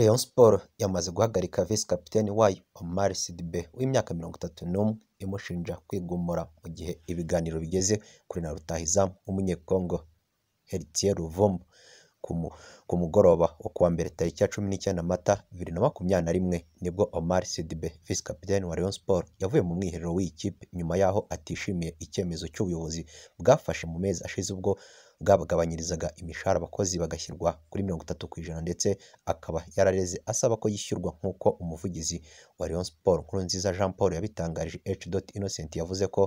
Rayon Sports yamaze guhagarika visi kapiteni wayo Omar Sidibe w'imyaka mirongo itatu n'umwe imushinja kwigumura mu gihe ibiganiro bigeze kuri na rutahizamu w'umunyekongo Heritier Ruvumbu ku mugoroba wo kuwa mbere tariki ya cumi n'icyenda Mata bibiri na makumyabiri na rimwe nibwo Omar Sidibe visi kapiteni wa Rayon Sports yavuye mu mwiherero w'iyi kipe nyuma y'aho atishimiye icyemezo cy'ubuyobozi bwafashe mu mezi ashize ubwo bwabagabanyirizaga imishahara abakozi bagashyirwa kuri mirongo itatu ku ijana ndetse akaba yarareze asaba ko yishyurwa nk'uko umuvugizi wa Rayon Sports Nkurunziza Jean Paul yabitangarije H. Innocent yavuze ko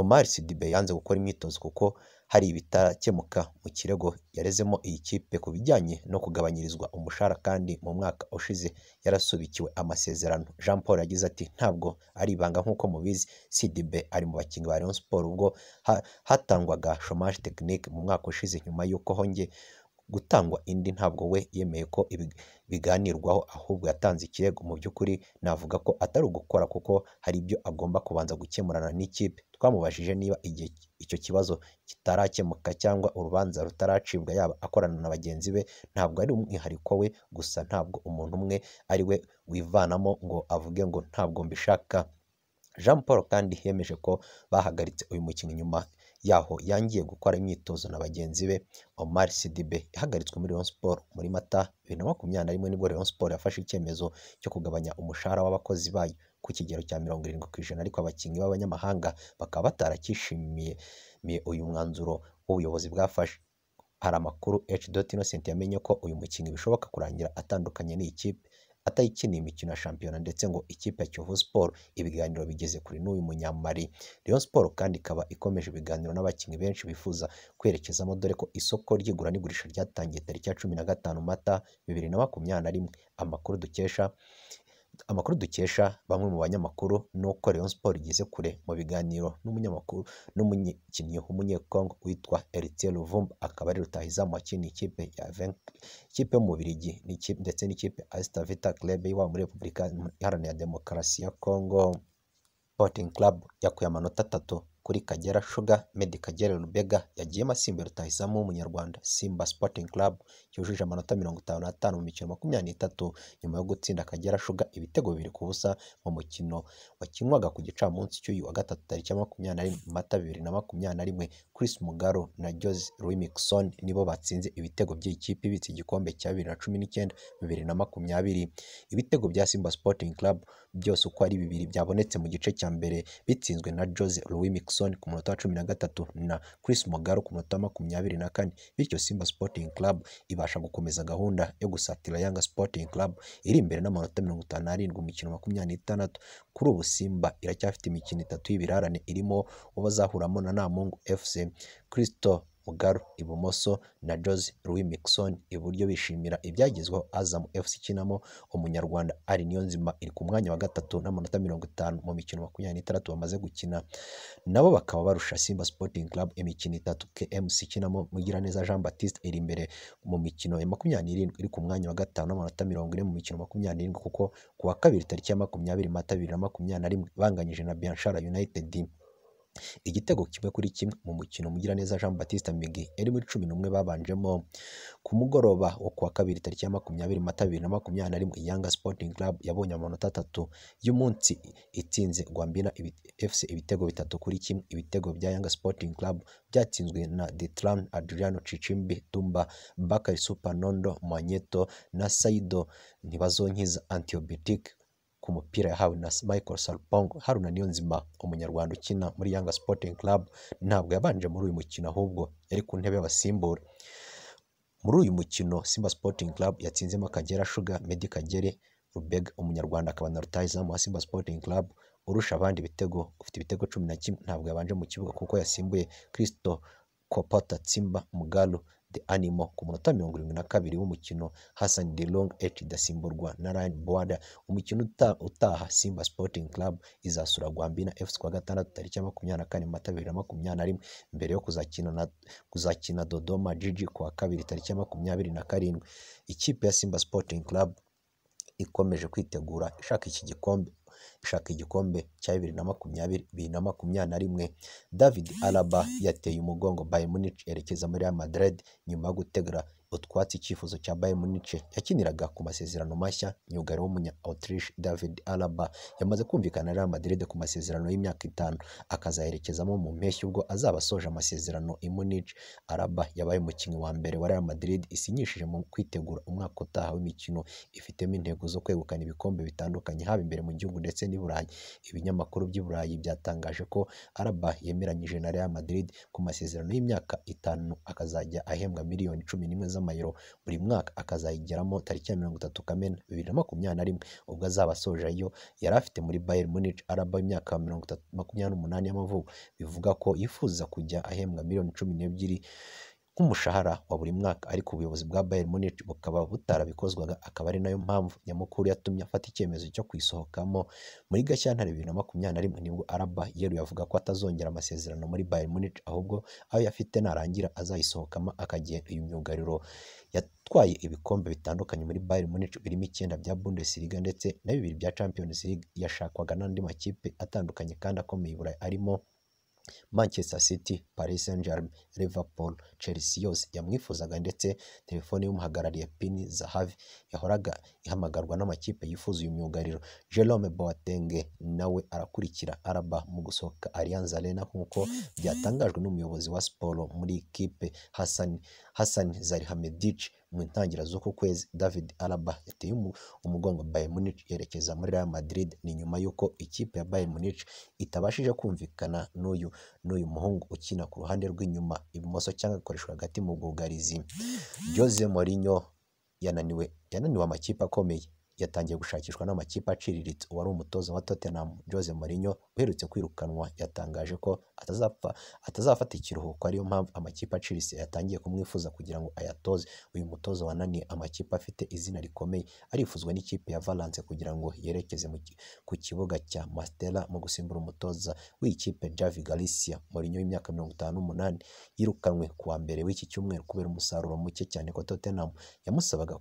Omar Sidibe yanze gukora imyitozo kuko hari ibitarakemuka mu kirego yarezemo iyi kipe ku bijyanye no kugabanyirizwa umushahara kandi mu mwaka ushize yarasubikiwe amasezerano. Jean Paul yagize ati “Ntabwo ari ibanga nk'uko mubizi Sidibe ari mu bakinnyi ba Rayon Sports ubwo hatangwaga chomage technique mu mwaka ushize nyuma y'uko hongeye gutangwa indi ntabwo we yemeye ko biganirwaho ahubwo yatanze ikirego mu by'ukuri navuga ko atari ugukora kuko hari ibyo agomba kubanza gukemurana n'ikipe twamubajije niba igihe icyo kibazo kitarakemuka cyangwa urubanza rutaracibwa yaba akorana na bagenzi be ntabwo ari umwihariko we gusa ntabwo umuntu umwe ari we wivanamo ngo avuge ngo ntabwo mbishaka Jean Paul kandi yemeje ko bahagaritse uyu mukino nyuma yaho yangiye gukora imyitozo na bagenzi be Omar Sidibe ihagaritswe muri Rayon Sports muri Mata bibiri na makumyabiri na rimwe nibwo Rayon Sports yafashe icyemezo cyo kugabanya umushahara w'abakozi bayo ku kigero cya mirongo irindwi ku ijana ariko abakinnyi b'abanyamahanga bakaba batarakishimiye uyu mwanzuro w'ubuyobozi bwafashe hari amakuru H. Innocent yamenye ko uyu mukinnyi bishoboka kurangira atandukanye n’ikipe. atayikiniye imikino ya shampiyona ndetse ngo ikipe ya Kiyovu Sport ibiganiro bigeze kuri n'uyu munyamari Rayon Sport kandi ikaba ikomeje ibiganiro n'abakinnyi benshi bifuza kwerekezamo dore ko isoko ry'igura n'igurisha ryatangiye tariki ya cumi na gatanu mata bibiri na makumyabiri na rimwe amakuru dukesha amakuru dukesha bamwe mu banyamakuru ni uko Rayon Sports igeze kure mu biganiro n'umunyamakuru n'umukinnyi w'umunyekongo witwa Etienne Luvumba akaba ari rutahizamu wakiniye ikipe ya ikipe y'Umubirigi ndetse n'ikipe Asita Vita Club y'iwabo muri Repubulika Iharanira Demokarasi ya Congo Sporting Club yakuye amanota atatu kuri Kagera Sugar, Meddie Kagere Rubega yagiyemo asimbura rutahizamu w'Umunyarwanda Simba Sporting Club yujuje amanota mirongo itanu n'atanu mu mikino makumyabiri n'itatu nyuma yo gutsinda Akagera Sugar ibitego bibiri ku busa mu mukino wakinwaga ku gicamunsi cy'uyu wa gatatu tariki ya makumyabiri na rimwe Mata bibiri na makumyabiri na rimwe Chris Mugaro na Jose Rimikson nibo batsinze ibitego by'ikipe kipe ibitse igikombe cya bibiri na cumi n'icyenda bibiri na makumyabiri ibitego bya Simba Sporting Club byose uko ari bibiri byabonetse mu gice cya mbere bitsinzwe na Jose Rimikson Jackson ku munota wa cumi na gatatu na Chris Mogalo ku munota wa makumyabiri na kane bityo Simba Sporting Club ibasha gukomeza gahunda yo gusatira Yanga Sporting Club iri imbere n'amanota mirongo itanu n'arindwi mu mikino makumyabiri n'itandatu kuri ubu Simba iracyafite imikino itatu y'ibirarane irimo uwo bazahuramo na Namungu FC Crystal Mugaru ibumoso na Jozi Louis Mixon iburyo bishimira ibyagezweho Azam FC ikinamo umunyarwanda ari Niyonzima iri ku mwanya wa gatatu n'amanota mirongo itanu mu mikino makumyabiri n'itandatu bamaze gukina nabo bakaba barusha Simba Sporting Club imikino itatu KMC ikinamo Mugiraneza Jean Baptiste iri imbere mu mikino ya makumyabiri n'irindwi iri ku mwanya wa gatanu n'amanota mirongo ine mu mikino makumyabiri kuko ku wa kabiri tariki ya makumyabiri Mata bibiri na makumyabiri na rimwe banganyije na Bianshara United. Igitego kimwe kuri kimwe mu mukino Mugiraneza Jean Baptiste Miggy yari muri cumi n'umwe babanjemo ku mugoroba wo kuwa kabiri tariki ya makumyabiri Mata bibiri na makumyabiri na rimwe Yanga Sporting Club yabonye amanota atatu y'umunsi itsinze Gwambina FC ibitego bitatu kuri kimwe ibitego bya Yanga Sporting Club byatsinzwe na Detran Adriano Cicimbi Dumba Bakari Super Nondo Manyeto na Saido Ntibazonkiza Antiobetic ku mupira yahawe na Michael Salpong, Haruna Niyonzima umunyarwanda ukina muri Yanga Sporting Club ntabwo yabanje muri uyu mukino ahubwo yari ku ntebe y'abasimbura muri uyu mukino Simba Sporting Club yatsinzemo Akagera Sugar Medi Kagere Rubega umunyarwanda akaba na rutayizamu wa Simba Sporting Club urusha abandi ibitego ufite ibitego cumi na kimwe ntabwo yabanje mu kibuga kuko yasimbuye Kristo Kopata Tsimba Mugalu the animal ku munota mirongo irindwi na kabiri w'umukino Hassan de Long H idasimburwa na Ryan Boada umukino utaha Simba Sporting Club izasura Rwambina FC kuwa gatandatu tariki ya makumyabiri na kane Mata bibiri na makumyabiri na rimwe mbere yo kuzakina na kuzakina Dodoma Jiji kuwa kabiri tariki ya makumyabiri na karindwi ikipe ya Simba Sporting Club ikomeje kwitegura ishaka iki gikombe ishaka igikombe cya bibiri na makumyabiri na makumyabiri na rimwe, David Alaba yateye umugongo Bayern Munich yerekeza muri Madrid nyuma yo gutegura utwatse icyifuzo cya Bayern Munich yakiniraga ku masezerano mashya myugariro w'umunya Autriche David Alaba yamaze kumvikana na Real Madrid ku masezerano y'imyaka itanu akazayerekezamo mu mpeshyi ubwo azaba asoje amasezerano i Munich Alaba yabaye umukinnyi wa mbere wa Real Madrid isinyishije mu kwitegura umwaka utaha w'imikino ifitemo intego zo kwegukana ibikombe bitandukanye haba imbere mu gihugu ndetse n'i Burayi ibinyamakuru by'i Burayi byatangaje ko Alaba yemeranyije na Real Madrid ku masezerano y'imyaka itanu akazajya ahembwa miliyoni cumi n'imwe z'amayero buri mwaka akazayigeramo tariki ya mirongo itatu kamena bibiri na makumyabiri na rimwe ubwo azaba asoje yari afite muri Bayern Munich araba imyaka mirongo itatu makumyabiri n'umunani y'amavuko bivuga ko yifuza kujya ahembwa miliyoni cumi n'ebyiri k'umushahara wa buri mwaka ariko ubuyobozi bwa Bayern Munich bukaba butarabikozwaga akaba ari nayo mpamvu nyamukuru yatumye afata icyemezo cyo kuyisohokamo muri Gashyantare bibiri na makumyabiri na rimwe nibwo Alaba yeruye avuga ko atazongera amasezerano muri Bayern Munich ahubwo ayo yafite narangira azayisohokamo akagenda uyu myugariro yatwaye ibikombe bitandukanye muri Bayern Munich birimo icyenda bya Bundesliga ndetse na bibiri bya Champions League yashakwaga n'andi makipe atandukanye kandi akomeye i Burayi arimo Manchester City, Paris Saint Germain, Liverpool, Chelsea yose yamwifuzaga ndetse telefone y'umuhagarariye Pini Zahavi yahoraga ihamagarwa n'amakipe yifuza uyu myugariro. Jerome Boateng nawe arakurikira araba mu gusohoka Allianz Arena nk'uko byatangajwe n'umuyobozi wa siporo muri iyi kipe Hassan Zalihamidžić mu ntangiriro z'uku kwezi David Alaba yateye umugongo Bayern Munich yerekeza muri Real Madrid ni nyuma y'uko ikipe ya Bayern Munich itabashije kumvikana n'uyu n'uyu muhungu ukina ku ruhande rw'inyuma ibumoso cyangwa agakoreshwa hagati mu bwugarizi Jose Mourinho yananiwe yananiwe amakipe akomeye yatangiye gushakishwa n'amakipe aciriritse uwari umutoza wa Tottenham Jose Mourinho uherutse kwirukanwa yatangaje ko atazapfa atazafata ikiruhuko ariyo mpamvu amakipe aciritse yatangiye kumwifuza kugira ngo ayatoze uyu mutoza wananiye amakipe afite izina rikomeye arifuzwa n'ikipe ya Valence kugira ngo yerekeze ku kibuga cya Mastella mu gusimbura umutoza w'ikipe Javi Galicia Mourinho w'imyaka mirongo itanu n'umunani yirukanwe kuwa mbere w'iki cyumweru kubera umusaruro muke cyane ko Tottenham yamusabaga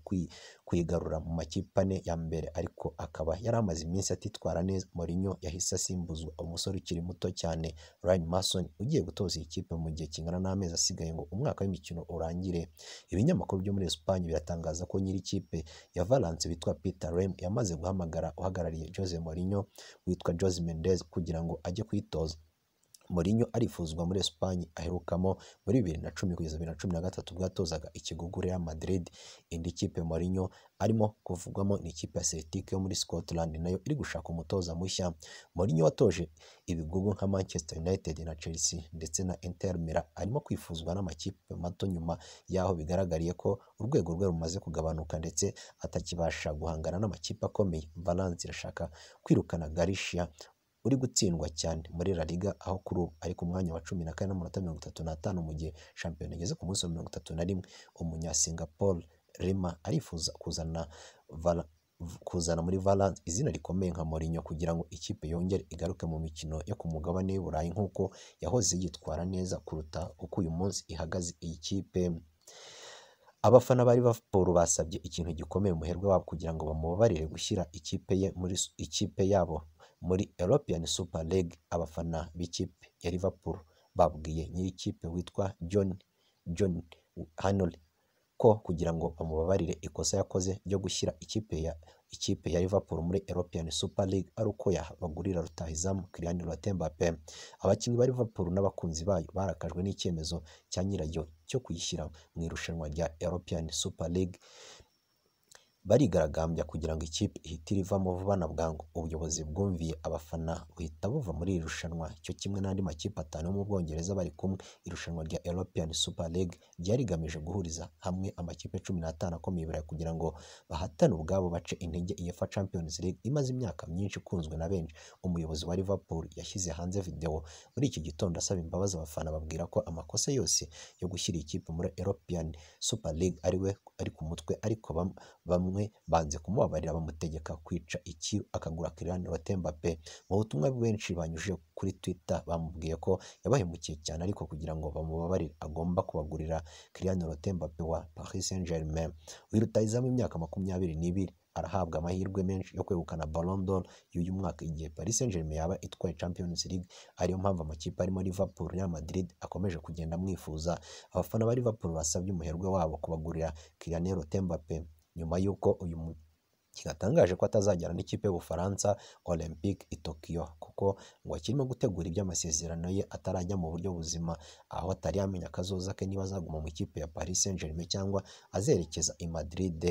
kuyigarura mu makipe ane ya mbere ariko akaba yari amaze iminsi atitwara neza Mourinho yahise asimbuzwa umusore ukiri muto cyane Ryan Mason ugiye gutoza iyi kipe mu gihe kingana n'amezi asigaye ngo umwaka w'imikino urangire ibinyamakuru byo muri Espagne biratangaza ko nyiri ikipe ya Valence witwa Peter Lim yamaze guhamagara uhagarariye Jose Mourinho witwa Jose Mendez kugira ngo ajye kuyitoza Mourinho arifuzwa muri Espagne aherukamo muri bibiri na cumi kugeza bibiri na cumi na gatatu ubwo yatozaga ikigugu Real Madrid, indi kipe Mourinho arimo kuvugwamo ni ikipe ya Celtic yo muri Scotland nayo iri gushaka umutoza mushya. Mourinho watoje ibigugu nka Manchester United na Chelsea ndetse na Inter Milan arimo kwifuzwa n'amakipe mato nyuma y'aho bigaragariye ko urwego rwe rumaze kugabanuka ndetse atakibasha guhangana n'amakipe akomeye. Valence irashaka kwirukana Garcia uri gutsindwa cyane muri La Liga aho kuri ubu ari ku mwanya wa cumi na kane n'amanota mirongo itatu n'atanu mu gihe shampiyona igeze ku munsi wa mirongo itatu na rimwe umunyasingapore Rema arifuza kuzana kuzana muri Valence izina rikomeye nka Mourinho kugira ngo ikipe yongere igaruke mu mikino yo ku mugabane w'i Burayi nk'uko yahoze yitwara neza kuruta uko uyu munsi ihagaze iyi kipe abafana ba Liverpool basabye ikintu gikomeye umuherwe wabo kugira ngo bamubabarire gushyira ikipe ye muri ikipe yabo muri European Super League abafana b'ikipe ya Liverpool babwiye nyir'ikipe witwa John John Henry ko kugira ngo bamubabarire ikosa yakoze ryo gushyira ikipe ya ikipe ya Liverpool muri European Super League ari uko yabagurira rutahizamu Kylian Mbappe abakinnyi ba Liverpool n'abakunzi bayo barakajwe n'icyemezo cya nyiraryo cyo kuyishyira mu irushanwa rya European Super League barigaragambya kugira ngo ikipe ihite irivamo vuba na bwangu ubuyobozi bwumviye abafana buhita buva muri iri rushanwa cyo kimwe n'andi makipe atanu yo mu Bwongereza bari kumwe irushanwa rya European Super League ryari rigamije guhuriza hamwe amakipe cumi n'atanu akomeye iburayi kugira ngo bahatane ubwabo bace intege UEFA Champions League imaze imyaka myinshi ikunzwe na benshi umuyobozi wa Liverpool yashyize hanze video muri iki gitondo asaba imbabazi abafana babwira ko amakosa yose yo gushyira ikipe muri European Super League ari we ari ku mutwe ariko bamwe bamwe banze kumubabarira bamutegeka kwica iki akagura Kylian Mbappe mu butumwa benshi banyuje kuri Twitter bamubwiye ko yabahemukiye cyane ariko kugira ngo bamubabarire agomba kubagurira Kylian Mbappe wa Paris Saint-Germain uyu imyaka makumyabiri n'ibiri arahabwa amahirwe menshi yo kwegukana Ballon y'uyu mwaka igihe Paris Saint-Germain yaba itwaye Champions League ariyo mpamvu amakipe arimo Liverpool Real Madrid akomeje kugenda amwifuza abafana ba Liverpool basabye umuherwe wabo kubagurira Kylian Mbappe nyuma y'uko uyu mukinnyi yatangaje ko atazajyana n'ikipe y'ubufaransa olympique i Tokyo kuko ngo akirimo gutegura iby'amasezerano ye atarajya mu buryo buzima aho atari yamenya akazoza ke niba azaguma mu ikipe ya Paris Saint Germain cyangwa azerekeza i Madrid.